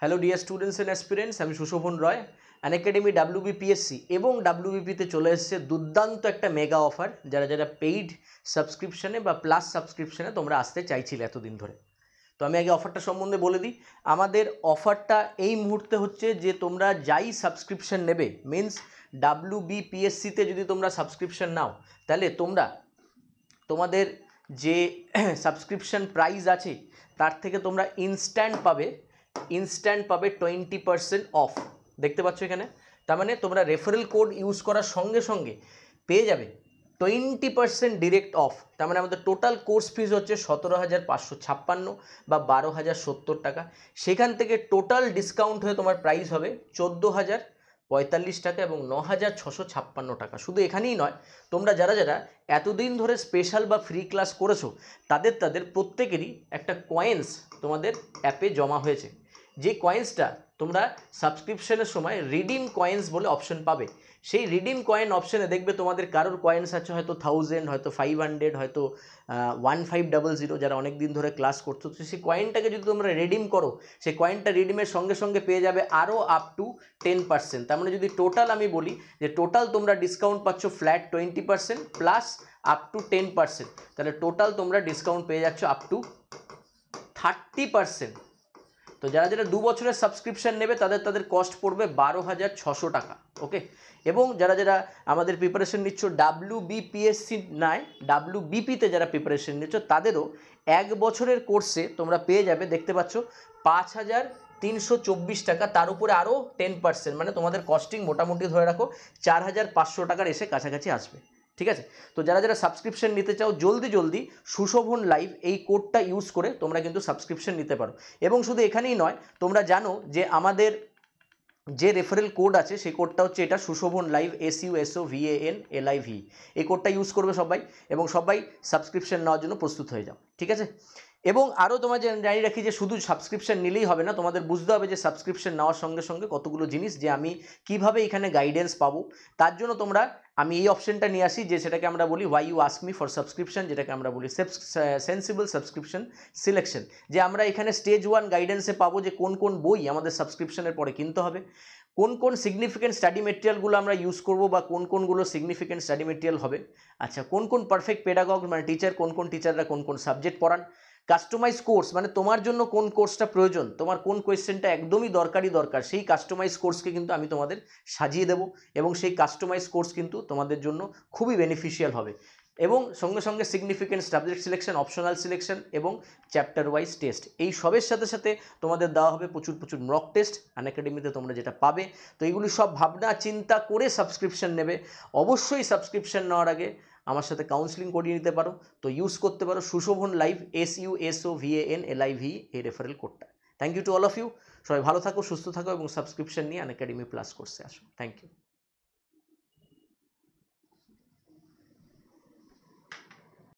hello dear students and experience আমি Sushovan Roy Unacademy WBPSC এবং ডাব্লিউবিপিতে চলে এসছে দুর্দান্ত একটা মেগা অফার যারা যারা পেইড সাবস্ক্রিপশনে বা প্লাস সাবস্ক্রিপশানে তোমরা আসতে চাইছিলে এতদিন ধরে তো আমি আগে অফারটা সম্বন্ধে বলে দিই আমাদের অফারটা এই মুহূর্তে হচ্ছে যে তোমরা যাই সাবস্ক্রিপশন নেবে মিন্স ডাব্লিউবিপিএসসিতে যদি তোমরা সাবস্ক্রিপশন নাও তাহলে তোমরা তোমাদের যে সাবস্ক্রিপশন প্রাইস আছে তার থেকে তোমরা ইনস্ট্যান্ট পাবে ইনস্ট্যান্ট পাবে টোয়েন্টি পারসেন্ট অফ দেখতে পাচ্ছ এখানে তার মানে তোমরা রেফারেল কোড ইউজ করার সঙ্গে সঙ্গে পেয়ে যাবে টোয়েন্টি পার্সেন্ট ডিরেক্ট অফ তার মানে আমাদের টোটাল কোর্স ফিজ হচ্ছে সতেরো হাজার পাঁচশো ছাপ্পান্ন বা বারো হাজার সত্তর টাকা সেখান থেকে টোটাল ডিসকাউন্ট হয়ে তোমার প্রাইস হবে চোদ্দো হাজার পঁয়তাল্লিশ টাকা এবং ন হাজার ছশো ছাপ্পান্ন টাকা শুধু এখানেই নয় তোমরা যারা যারা এতদিন ধরে স্পেশাল বা ফ্রি ক্লাস করেছো তাদের তাদের প্রত্যেকেরই একটা কয়েন্স তোমাদের অ্যাপে জমা হয়েছে যে কয়েন্সটা তোমরা সাবস্ক্রিপশনের সময় রিডিম কয়েন্স বলে অপশন পাবে সেই রিডিম কয়েন অপশনে দেখবে তোমাদের কারোর কয়েন্স আছে হয়তো থাউজেন্ড হয়তো ফাইভ হান্ড্রেড হয়তো ওয়ান ফাইভ ডাবল জিরো যারা অনেক দিন ধরে ক্লাস করছো তো সেই কয়েনটাকে যদি তোমরা রিডিম করো সেই কয়েনটা রিডিমের সঙ্গে সঙ্গে পেয়ে যাবে আরও আপ টু টেন পার্সেন্ট তার মানে যদি টোটাল আমি বলি যে টোটাল তোমরা ডিসকাউন্ট পাচ্ছ flat twenty percent plus up to ten percent তাহলে টোটাল তোমরা ডিসকাউন্ট পেয়ে যাচ্ছ আপ টু থার্টি পার্সেন্ট তো যারা যারা দু বছরের সাবস্ক্রিপশান নেবে তাদের তাদের কস্ট পড়বে বারো হাজার ছশো টাকা ওকে এবং যারা যারা আমাদের প্রিপারেশন নিচ্ছ ডাব্লিউ বিপিএসসি নয় ডাব্লিউ বিপিতে যারা প্রিপারেশন নিচ্ছ তাদেরও এক বছরের কোর্সে তোমরা পেয়ে যাবে দেখতে পাচ্ছ পাঁচ হাজার তিনশো চব্বিশ টাকা তার উপরে আরও টেন পার্সেন্ট মানে তোমাদের কস্টিং মোটামুটি ধরে রাখো চার হাজার পাঁচশো টাকার এসে কাছাকাছি আসবে ঠিক আছে তো যারা যারা সাবস্ক্রিপশন নিতে চাও জলদি জলদি সুশোভন লাইভ এই কোডটা ইউজ করে তোমরা কিন্তু সাবস্ক্রিপশন নিতে পারো এবং শুধু এখানেই নয় তোমরা জানো যে আমাদের যে রেফারেল কোড আছে সেই কোডটা হচ্ছে এটা Sushovan live S U S O V A N I V এই কোডটা ইউজ করবে সবাই এবং সবাই সাবস্ক্রিপশন নেওয়ার জন্য প্রস্তুত হয়ে যাও ঠিক আছে এবং আরও তোমার জানিয়ে রাখি যে শুধু সাবস্ক্রিপশান নিলেই হবে না তোমাদের বুঝতে হবে যে সাবস্ক্রিপশান নেওয়ার সঙ্গে সঙ্গে কতগুলো জিনিস যে আমি কিভাবে এখানে গাইডেন্স পাবো তার জন্য তোমরা আমি এই অপশনটা নিয়ে আসি যে সেটাকে আমরা বলি why you ask me for subscription যেটাকে আমরা বলি সেন্সিবল সাবস্ক্রিপশন সিলেকশন যে আমরা এখানে স্টেজ ওয়ান গাইডেন্সে পাবো যে কোন কোন বই আমাদের সাবস্ক্রিপশনের পরে কিনতে হবে কোন কোন সিগনিফিকেন্ট স্টাডি মেটেরিয়ালগুলো আমরা ইউজ করব বা কোন কোনগুলো সিগনিফিকেন্ট স্টাডি মেটেরিয়াল হবে আচ্ছা কোন কোন পারফেক্ট পেডাগগ মানে টিচার কোন কোন টিচাররা কোন কোন সাবজেক্ট পড়ান কাস্টমাইজ কোর্স মানে তোমার জন্য কোন কোর্সটা প্রয়োজন তোমার কোন কোয়েশ্চেনটা একদমই দরকারই দরকার সেই কাস্টমাইজ কোর্সকে কিন্তু আমি তোমাদের সাজিয়ে দেব এবং সেই কাস্টমাইজ কোর্স কিন্তু তোমাদের জন্য খুবই বেনিফিশিয়াল হবে এবং সঙ্গে সঙ্গে significant subject selection optional selection এবং চ্যাপ্টার ওয়াইজ টেস্ট এই সবের সাথে সাথে তোমাদের দেওয়া হবে প্রচুর প্রচুর মক টেস্ট আনএকাডেমিতে তোমরা যেটা পাবে তো এগুলি সব ভাবনা চিন্তা করে সাবস্ক্রিপশন নেবে অবশ্যই সাবস্ক্রিপশন নেওয়ার আগে আমার সাথে কাউন্সিলিং করিয়ে নিতে পারো তো ইউজ করতে পারো Sushovan live S U S O V N L I V এই রেফারেল কোডটা thank you to all of you সবাই ভালো থাকো সুস্থ থাকো এবং সাবস্ক্রিপশন নিয়ে আন একাডেমি প্লাস কোর্সে আসো থ্যাংক ইউ